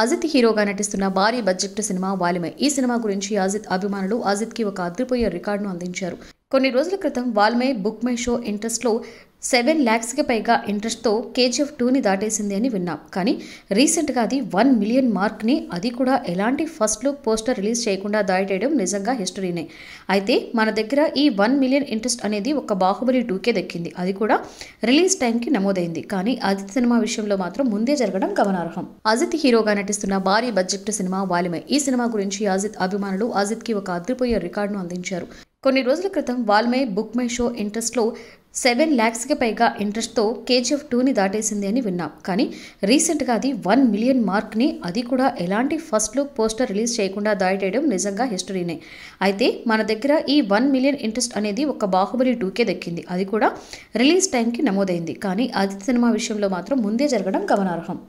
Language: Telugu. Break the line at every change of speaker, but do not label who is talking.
అజిత్ హీరోగా నటిస్తున్న భారీ బడ్జెట్ సినిమా వాలిమే ఈ సినిమా గురించి అజిత్ అభిమానులు కి ఒక అదిరిపోయే రికార్డును అందించారు కొన్ని రోజుల క్రితం వాల్మే బుక్ మై షో ఇంట్రెస్ట్లో సెవెన్ ల్యాక్స్కి పైగా ఇంట్రెస్ట్తో కేజీఎఫ్ టూని దాటేసింది అని విన్నాం కానీ రీసెంట్గా అది వన్ మిలియన్ మార్క్ని అది కూడా ఎలాంటి ఫస్ట్ లుక్ పోస్టర్ రిలీజ్ చేయకుండా దాటేయడం నిజంగా హిస్టరీనే అయితే మన దగ్గర ఈ వన్ మిలియన్ ఇంట్రెస్ట్ అనేది ఒక బాహుబలి టూకే దక్కింది అది కూడా రిలీజ్ టైంకి నమోదైంది కానీ అజిత్ సినిమా విషయంలో మాత్రం ముందే జరగడం గమనార్హం అజిత్ హీరోగా నటిస్తున్న భారీ బడ్జెట్ సినిమా వాలిమే ఈ సినిమా గురించి అజిత్ అభిమానులు అజిత్కి ఒక అదిరిపోయే రికార్డును అందించారు కొన్ని రోజుల క్రితం వాల్మే బుక్ మై షో ఇంట్రెస్ట్లో సెవెన్ ల్యాక్స్కి పైగా ఇంట్రెస్ట్తో కేజీఎఫ్ టూని దాటేసింది అని విన్నాం కానీ రీసెంట్గా అది వన్ మిలియన్ మార్క్ని అది కూడా ఎలాంటి ఫస్ట్ లుక్ పోస్టర్ రిలీజ్ చేయకుండా దాటేయడం నిజంగా హిస్టరీనే అయితే మన దగ్గర ఈ వన్ మిలియన్ ఇంట్రెస్ట్ అనేది ఒక బాహుబలి టూకే దక్కింది అది కూడా రిలీజ్ టైంకి నమోదైంది కానీ అది సినిమా విషయంలో మాత్రం ముందే జరగడం గమనార్హం